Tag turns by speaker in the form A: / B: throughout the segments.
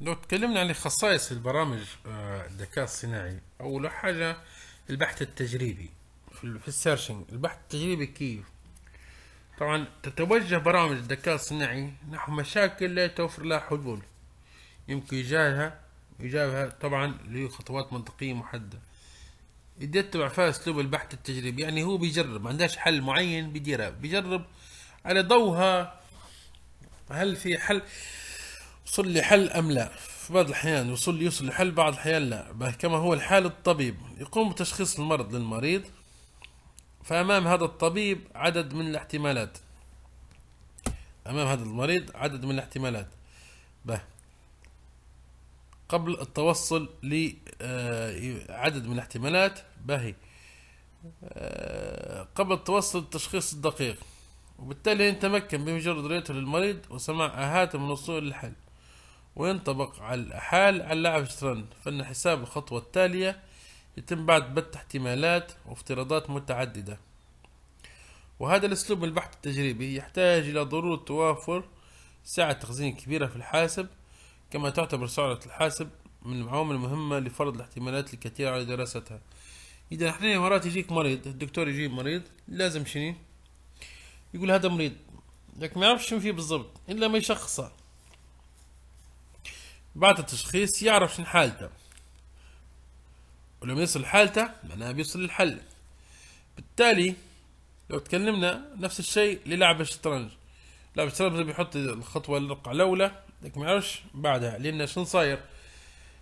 A: لو تكلمنا عن خصائص البرامج آه، الذكاء الصناعي اول حاجه البحث التجريبي في السيرشنج البحث التجريبي كيف طبعا تتوجه برامج الذكاء الصناعي نحو مشاكل لا توفر لها حلول يمكن يجاهها يجاوبها طبعا لخطوات منطقية محددة يتبع فيها اسلوب البحث التجريبي يعني هو بيجرب ما عندهاش حل معين بيديرها بيجرب على ضوها هل في حل وصل لي حل أم لا في بعض الأحيان يوصل يوصل لحل بعض الأحيان لا كما هو الحال الطبيب يقوم بتشخيص المرض للمريض فأمام هذا الطبيب عدد من الاحتمالات أمام هذا المريض عدد من الاحتمالات به قبل التوصل لعدد آه، من الاحتمالات به آه، قبل التوصل للتشخيص الدقيق وبالتالي يتمكن بمجرد رؤيته للمريض وسماع أهاته من وصول الحل وينطبق على الحال على لاعب الشطرنج فإن حساب الخطوة التالية يتم بعد بث احتمالات وافتراضات متعددة وهذا الأسلوب البحث التجريبي يحتاج إلى ضرورة توافر سعة تخزين كبيرة في الحاسب كما تعتبر سعرة الحاسب من العوامل المهمة لفرض الاحتمالات الكثيرة على دراستها إذا احنا مرات يجيك مريض الدكتور يجيب مريض لازم شنو يقول هذا مريض لكن ما يعرفش شنو فيه بالضبط إلا ما يشخصه بعد التشخيص يعرف شن حالته ولما يصل حالته معناها بيوصل للحل بالتالي لو تكلمنا نفس الشيء للاعب الشطرنج لاعب الشطرنج بيحط الخطوه الرقعه الاولى لكن ما يعرفش بعدها لان شنو صاير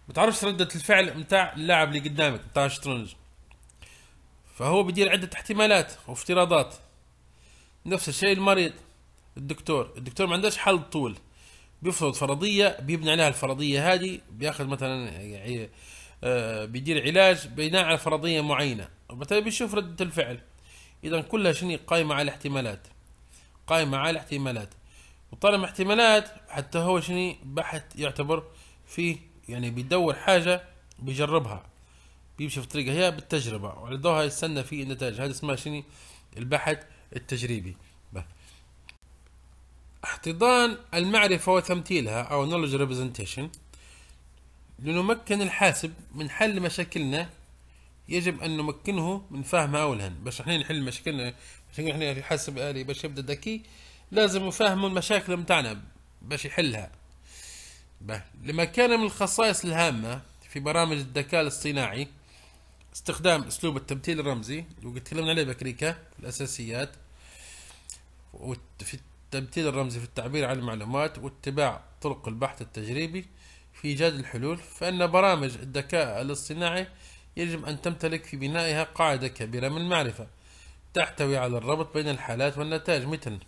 A: ما تعرفش ردة الفعل متاع اللاعب اللي قدامك متاع الشطرنج فهو بيدير عدة احتمالات وافتراضات نفس الشيء المريض الدكتور الدكتور ما عندهش حل طول بيفرض فرضيه بيبني عليها الفرضيه هذه بياخذ مثلا يعني آه، بيدير علاج بناء على فرضيه معينه وبالتالي بيشوف رده الفعل اذا كلها شنو قائمه على احتمالات قائمه على احتمالات وطالما احتمالات حتى هو شنو بحث يعتبر فيه يعني بيدور حاجه بيجربها بيمشي في الطريقه هي بالتجربه وعلى ضوءها يستنى في النتائج هذا اسمها شنو البحث التجريبي احتضان المعرفة وتمثيلها أو knowledge representation لنمكن الحاسب من حل مشاكلنا يجب أن نمكنه من فهمها أولا باش احنا نحل مشاكلنا باش احنا في حاسب آلي باش يبدأ ذكي لازم نفهموا المشاكل متاعنا باش يحلها به لما كان من الخصائص الهامة في برامج الذكاء الاصطناعي استخدام أسلوب التمثيل الرمزي وقلت تكلمنا عليه بكريكا في الأساسيات وفي التمثيل الرمزي في التعبير عن المعلومات واتباع طرق البحث التجريبي في إيجاد الحلول فإن برامج الذكاء الاصطناعي يجب أن تمتلك في بنائها قاعدة كبيرة من المعرفة تحتوي على الربط بين الحالات والنتائج مثل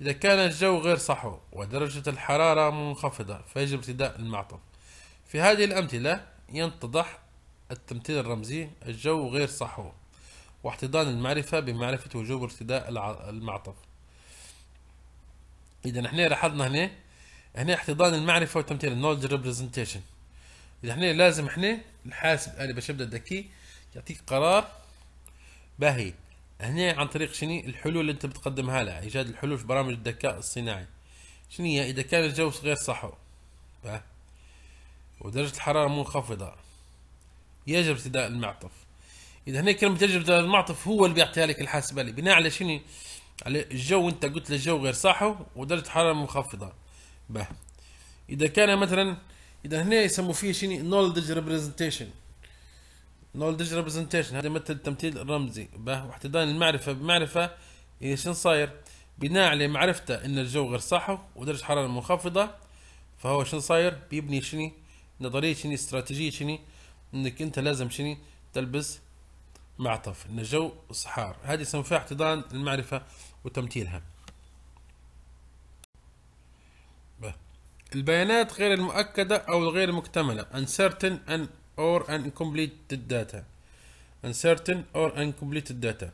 A: إذا كان الجو غير صحو ودرجة الحرارة منخفضة فيجب ارتداء المعطف في هذه الأمثلة ينتضح التمثيل الرمزي الجو غير صحو واحتضان المعرفة بمعرفة وجوب ارتداء المعطف اذا احنا لاحظنا هنا هنا احتضان المعرفه وتمثيل النولج ريبريزنتيشن اذا احنا لازم احنا الحاسب الي باش يبدا الذكي يعطيك قرار باهي هنا عن طريق شنو الحلول اللي انت بتقدمها لها ايجاد الحلول في برامج الذكاء الصناعي شنو هي اذا كان الجو غير صحو ودرجة الحرارة منخفضة يجب ارتداء المعطف اذا هنا كلمة يجب ارتداء المعطف هو اللي بيعطيها لك الحاسب الي بناء على شنو الجو انت قلت له الجو غير صاحو ودرجه حراره منخفضه به اذا كان مثلا اذا هنا يسموا فيه شنو نولدج ريبريزنتيشن نولدج ريبريزنتيشن هذا يمثل التمثيل الرمزي به واحتضان المعرفه بمعرفه اذا إيه شنو صاير بناء على معرفته ان الجو غير صاحو ودرجه حراره منخفضه فهو شنو صاير بيبني شني نظريه شني استراتيجيه شني انك انت لازم شني تلبس معطف ان الجو صحار هذه يسموها احتضان المعرفه وتمثيلها البيانات غير المؤكدة أو الغير مكتملة uncertain and or incomplete data uncertain or incomplete data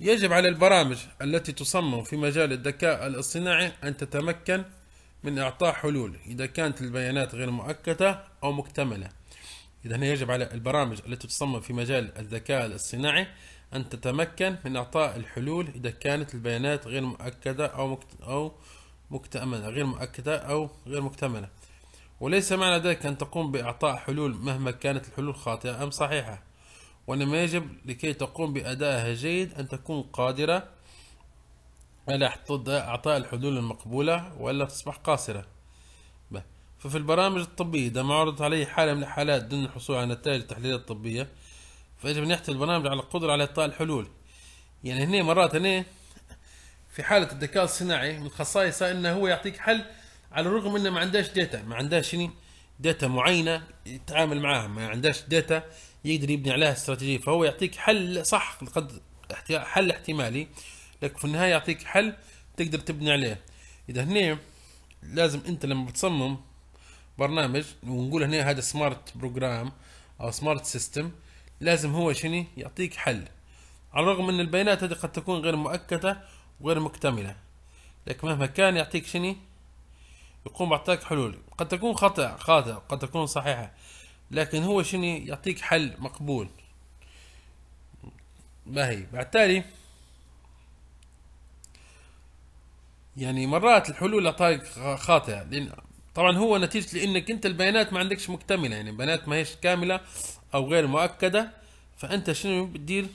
A: يجب على البرامج التي تصمم في مجال الذكاء الاصطناعي أن تتمكن من إعطاء حلول إذا كانت البيانات غير مؤكدة أو مكتملة إذا يجب على البرامج التي تصمم في مجال الذكاء الاصطناعي أن تتمكن من إعطاء الحلول إذا كانت البيانات غير مؤكدة أو أو مكتملة غير مؤكدة أو غير مكتملة وليس معنى ذلك أن تقوم بإعطاء حلول مهما كانت الحلول خاطئة أم صحيحة وإنما يجب لكي تقوم بأدائها جيد أن تكون قادرة على إعطاء الحلول المقبولة وإلا تصبح قاصرة ففي البرامج الطبية إذا ما عرضت عليه حالة من الحالات دون الحصول على نتائج التحليلات الطبية فيجب ان يحتوي البرنامج على القدره على اعطاء الحلول يعني هنا مرات هنا في حاله الذكاء الصناعي من خصائصه انه هو يعطيك حل على الرغم انه ما عندهاش داتا ما عندهاش شنو داتا معينه يتعامل معاها ما عندهاش داتا يقدر يبني عليها استراتيجيه فهو يعطيك حل صح قد حل احتمالي لكن في النهايه يعطيك حل تقدر تبني عليه اذا هنا لازم انت لما بتصمم برنامج ونقول هنا هذا سمارت بروجرام او سمارت سيستم لازم هو شني يعطيك حل على الرغم ان البيانات هذه قد تكون غير مؤكده وغير مكتمله لكن مهما كان يعطيك شني يقوم بعطاك حلول قد تكون خطأ خاطئ قد تكون صحيحة لكن هو شني يعطيك حل مقبول ما هي بالتالي يعني مرات الحلول اعطاك خاطئة لأن طبعا هو نتيجه لانك انت البيانات ما عندكش مكتمله يعني البيانات ما هيش كامله او غير مؤكده فانت شنو بتدير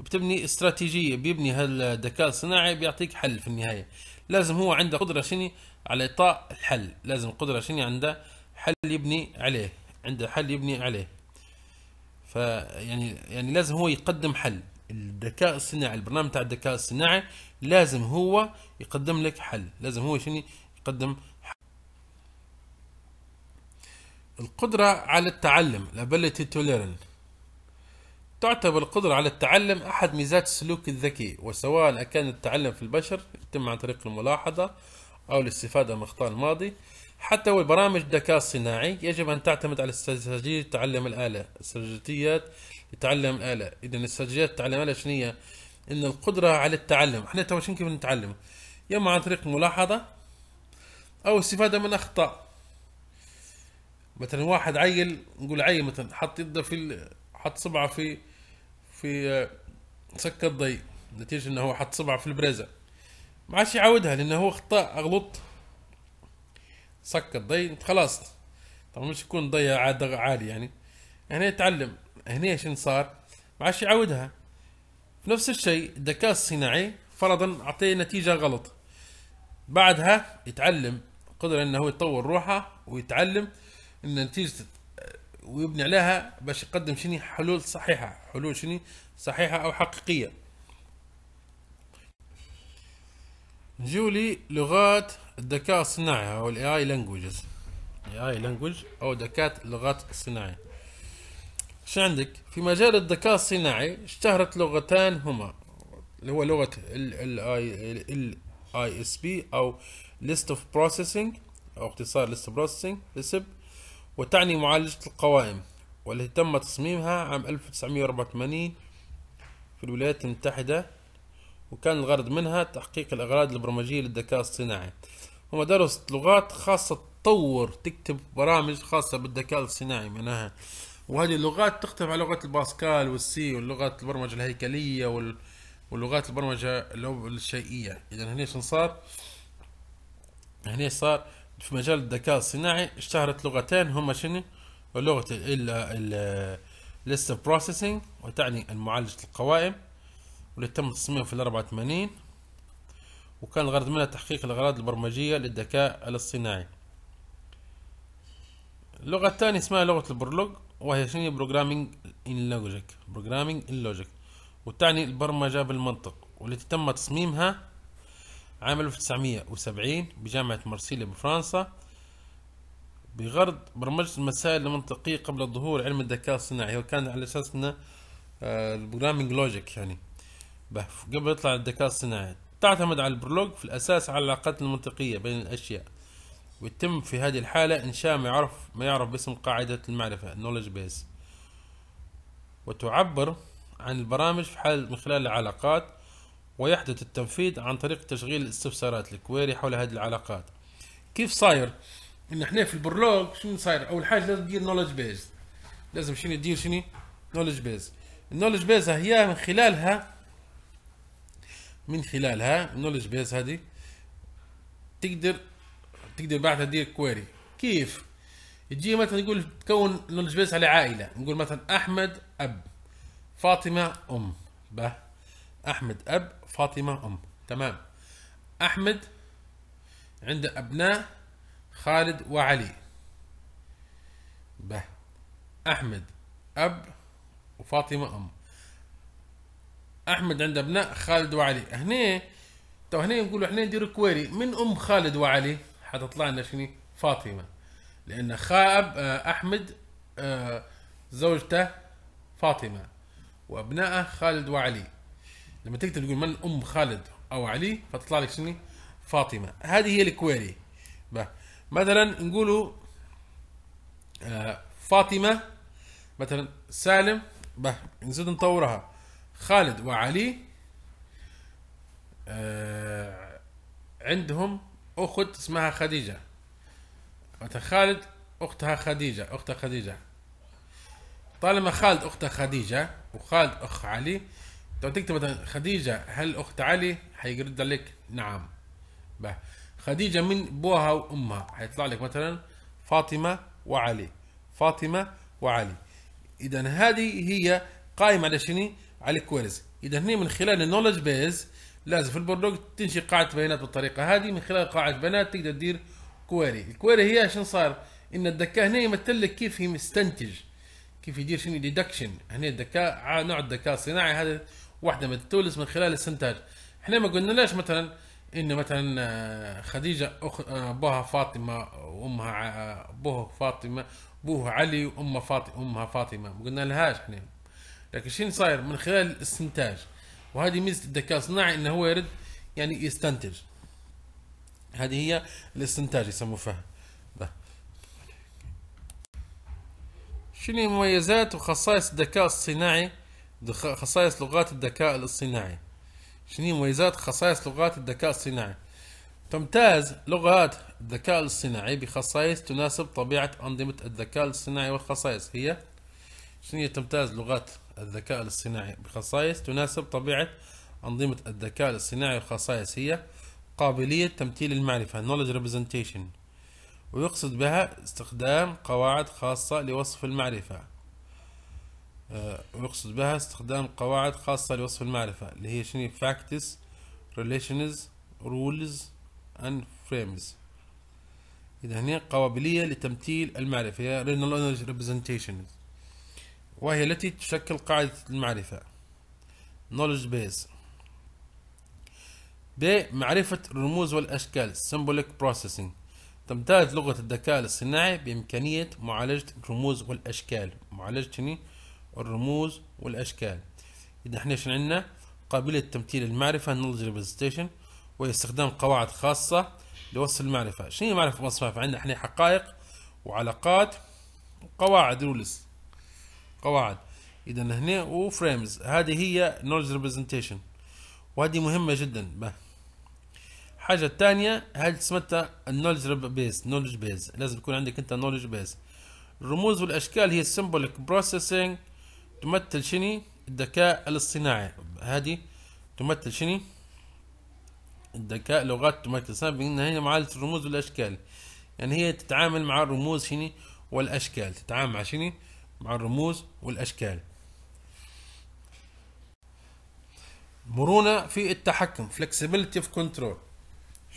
A: بتبني استراتيجيه بيبني هالذكاء الصناعي بيعطيك حل في النهايه لازم هو عنده قدره شني على اعطاء الحل لازم قدره شني عنده حل يبني عليه عنده حل يبني عليه فيعني يعني لازم هو يقدم حل الذكاء الصناعي البرنامج تاع الذكاء الصناعي لازم هو يقدم لك حل لازم هو شنو يقدم القدرة على التعلم الability to learn تعتبر القدرة على التعلم أحد ميزات السلوك الذكي وسواء كان التعلم في البشر يتم عن طريق الملاحظة أو الاستفادة من أخطاء الماضي حتى والبرامج الذكاء الصناعي يجب أن تعتمد على استراتيجية تعلم الآلة استراتيجيات لتعلم الآلة إذا استراتيجيات تعلم الآلة شنية إن القدرة على التعلم إحنا تو كيف نتعلم يا إما عن طريق الملاحظة أو استفادة من أخطاء مثلا واحد عيل نقول عيل مثلا حط يده في حط صبعه في في آه، سكة ضي نتيجة انه هو حط صبعه في البريزة ما عادش يعاودها لانه هو خطا غلط سكر ضي خلاص طبعا مش يكون ضي عاد عالي يعني هنا يتعلم هنا شن صار ما عادش يعاودها في نفس الشيء الذكاء الصناعي فرضا اعطيه نتيجة غلط بعدها يتعلم قدر انه يطور روحه ويتعلم ان نتيجه ويبني عليها باش يقدم شني حلول صحيحه حلول شني صحيحه او حقيقيه جولي لغات الذكاء الصناعي او الاي اي لانجويجز اي اي لانجويج او ذكاء اللغات الصناعي شو عندك في مجال الذكاء الصناعي اشتهرت لغتان هما اللي هو لغه ال اي اس بي او ليست اوف بروسيسنج او اختصار ليست بروسيسنج لسب وتعني معالجة القوائم والتي تم تصميمها عام 1984 في الولايات المتحدة وكان الغرض منها تحقيق الأغراض البرمجية للذكاء الصناعي درست لغات خاصة تطور تكتب برامج خاصة بالذكاء الصناعي معناها وهذه اللغات تختلف عن لغة الباسكال والسي واللغات البرمجة الهيكلية وال... ولغات البرمجة الشيئية إذا هنا صار هنا صار في مجال الذكاء الصناعي اشتهرت لغتين هما شنو لغة ال ليست بروسيسنج وتعني معالجة القوائم واللي تم تصميمها في الأربعة وثمانين وكان الغرض منها تحقيق الأغراض البرمجية للذكاء الاصطناعي اللغة الثانية اسمها لغة البرلوج وهي شنو بروجرامينج ان لوجيك بروجرامينج ان لوجيك وتعني البرمجة بالمنطق والتي تم تصميمها عام 1970 بجامعة مرسيليا بفرنسا بغرض برمجة المسائل المنطقية قبل ظهور علم الذكاء الصناعي وكان على أساس أنه البروجرامينج آه، لوجيك يعني قبل يطلع الذكاء الصناعي تعتمد على البرلوج في الأساس على العلاقات المنطقية بين الأشياء ويتم في هذه الحالة إنشاء ما يعرف ما يعرف باسم قاعدة المعرفة نولج بيس وتعبر عن البرامج في حال من خلال العلاقات ويحدث التنفيذ عن طريق تشغيل الاستفسارات الكويري حول هذه العلاقات كيف صاير ان احنا في البرلوج شنو صاير اول حاجه لازم تدير نولج بيز لازم شنو تدير شنو نولج بيز النولج بيز هي من خلالها من خلالها النولج بيز هذه تقدر تقدر بعدها تدير كويري كيف تجي مثلا يقول تكون نولج بيز على عائله نقول مثلا احمد اب فاطمه ام به احمد اب فاطمه ام تمام احمد عنده ابناء خالد وعلي به احمد اب وفاطمه ام احمد عنده ابناء خالد وعلي هنا تو هنا نقولوا احنا ندير كويري من ام خالد وعلي حتطلع لنا شنو فاطمه لان خاب آه، احمد آه، زوجته فاطمه وابنائه خالد وعلي لما تكتب تقول من ام خالد او علي فتطلع لك شنو فاطمه هذه هي الكويري مثلا نقولوا آه فاطمه مثلا سالم به نزيد نطورها خالد وعلي آه عندهم اخت اسمها خديجه مثلا خالد اختها خديجه اختها خديجه طالما خالد اختها خديجه وخالد اخ علي لو تكتب مثلا خديجة هل أخت علي حيرد لك نعم به خديجة من بوها وأمها حيطلع لك مثلا فاطمة وعلي فاطمة وعلي إذا هذه هي قائمة على شنو؟ على الكويرز. إذا هنا من خلال النولج بيز لازم في البرلوج تنشئ قاعدة بيانات بالطريقة هذه من خلال قاعدة بيانات تقدر تدير كويري الكويري هي شنو صار؟ إن الذكاء هنا يمثل لك كيف يستنتج. كيف يدير شنو ديدكشن هنا الذكاء نوع الذكاء الصناعي هذا واحده التولز من خلال السنتاج احنا ما قلنا ليش مثلا ان مثلا آه، خديجه أخ... آه، ابوها فاطمه وامها آه، ابوها فاطمه ابوها علي وامها فاطمه امها فاطمه ما قلنا لهاش احنا لكن شنو صاير من خلال الاستنتاج وهذه ميزه الذكاء الصناعي انه هو يرد يعني يستنتج هذه هي الاستنتاج يسموه فيها شنو مميزات وخصائص الذكاء الصناعي خصائص لغات الذكاء الاصطناعي شنو مميزات خصائص لغات الذكاء الصناعي تمتاز لغات الذكاء الاصطناعي بخصائص تناسب طبيعة أنظمة الذكاء الاصطناعي والخصائص هي شنو تمتاز لغات الذكاء الاصطناعي بخصائص تناسب طبيعة أنظمة الذكاء الاصطناعي والخصائص هي قابلية تمثيل المعرفة knowledge representation ويقصد بها استخدام قواعد خاصة لوصف المعرفة ويقصد آه، بها استخدام قواعد خاصة لوصف المعرفة اللي هي شنو فاكتس ريليشنز رولز اند فريمز إذا هنا قابلية لتمثيل المعرفة هي Renal Knowledge وهي التي تشكل قاعدة المعرفة Knowledge Base ب معرفة الرموز والأشكال Symbolic Processing تمتاز لغة الذكاء الاصطناعي بإمكانية معالجة الرموز والأشكال معالجة الرموز والأشكال إذا احنا شنو عندنا قابلية تمثيل المعرفة نولج ريبريزنتيشن وهي استخدام قواعد خاصة لوصف المعرفة شنو هي معرفة مصرف عندنا احنا حقائق وعلاقات وقواعد رولز قواعد إذا هنا وفريمز هذه هي نولج ريبريزنتيشن وهذه مهمة جدا به الحاجة الثانية هذه سمتها النولج بيز نولج بيز لازم يكون عندك انت نولج بيز الرموز والاشكال هي السيمبوليك بروسيسنج تمثل شني الذكاء الاصطناعي هذه تمثل شني الذكاء لغات تمثل صار بان هي معالجه الرموز والاشكال يعني هي تتعامل مع الرموز شني والاشكال تتعامل مع شني مع الرموز والاشكال مرونه في التحكم flexibility of control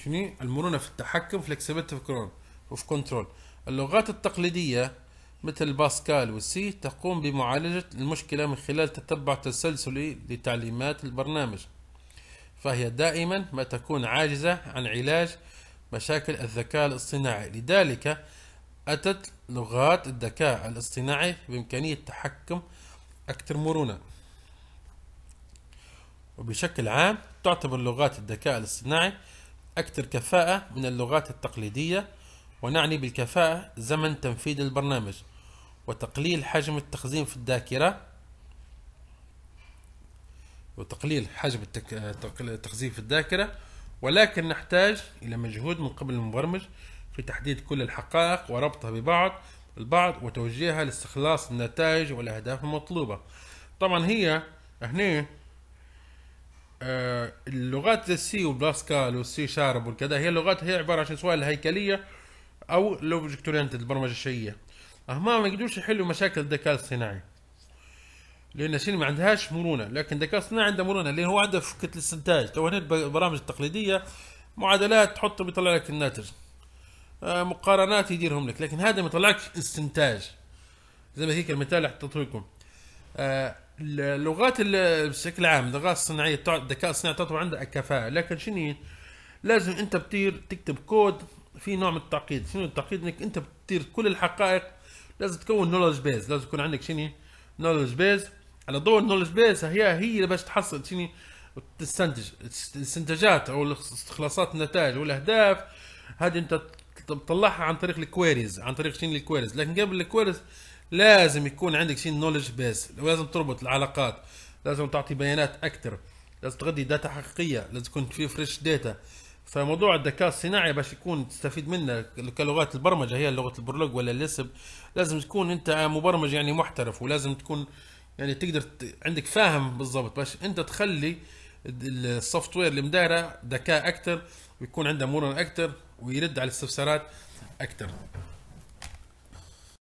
A: شنو المرونه في التحكم flexibility اوف كنترول of control اللغات التقليديه مثل باسكال والسي تقوم بمعالجة المشكلة من خلال تتبع تسلسلي لتعليمات البرنامج فهي دائما ما تكون عاجزة عن علاج مشاكل الذكاء الاصطناعي لذلك أتت لغات الذكاء الاصطناعي بإمكانية تحكم أكثر مرونة وبشكل عام تعتبر لغات الذكاء الاصطناعي أكثر كفاءة من اللغات التقليدية ونعني بالكفاءة زمن تنفيذ البرنامج وتقليل حجم التخزين في الذاكرة وتقليل حجم التخزين في الذاكرة ولكن نحتاج إلى مجهود من قبل المبرمج في تحديد كل الحقائق وربطها ببعض البعض وتوجيهها لاستخلاص النتائج والأهداف المطلوبة طبعا هي هنا آه، اللغات زي السي وبلاسكال والسي شارب والكذا هي لغات هي عبارة عن سواء الهيكلية أو اورينتد البرمجة الشيئية هما ما يقدروش يحلوا مشاكل الذكاء الاصطناعي لان الصين ما عندهاش مرونه لكن الذكاء الاصطناعي عنده مرونه لان هو عنده في كتله الاستنتاج تو هنا البرامج التقليديه معادلات تحط بيطلع لك الناتج آه، مقارنات يديرهم لك لكن هذا ما يطلعكش استنتاج زي ما هيك المثال اللي حطيته لكم آه، اللغات بشكل عام اللغات الصناعيه الذكاء الصناعي تطور عندها كفاءه لكن شنو لازم انت بتير تكتب كود في نوع من التعقيد شنو التعقيد انك انت بتطير كل الحقائق لازم تكون نولج بيز لازم يكون عندك شني نولج بيز على ضوء النولج بيز هي هي اللي باش تحصل شني تستنتج الاستنتاجات او استخلاصات النتائج والاهداف هذه انت تطلعها عن طريق الكويريز عن طريق شنو الكويريز لكن قبل الكويريز لازم يكون عندك شنو نولج بيس لازم تربط العلاقات لازم تعطي بيانات اكثر لازم تغذي داتا حقيقيه لازم تكون في فريش داتا فموضوع الذكاء الصناعي باش يكون تستفيد منه كلغات البرمجه هي لغه البرلوج ولا الليسب لازم تكون انت مبرمج يعني محترف ولازم تكون يعني تقدر عندك فاهم بالضبط باش انت تخلي السوفت وير اللي مداره ذكاء اكثر ويكون عنده مرونه اكثر ويرد على الاستفسارات اكثر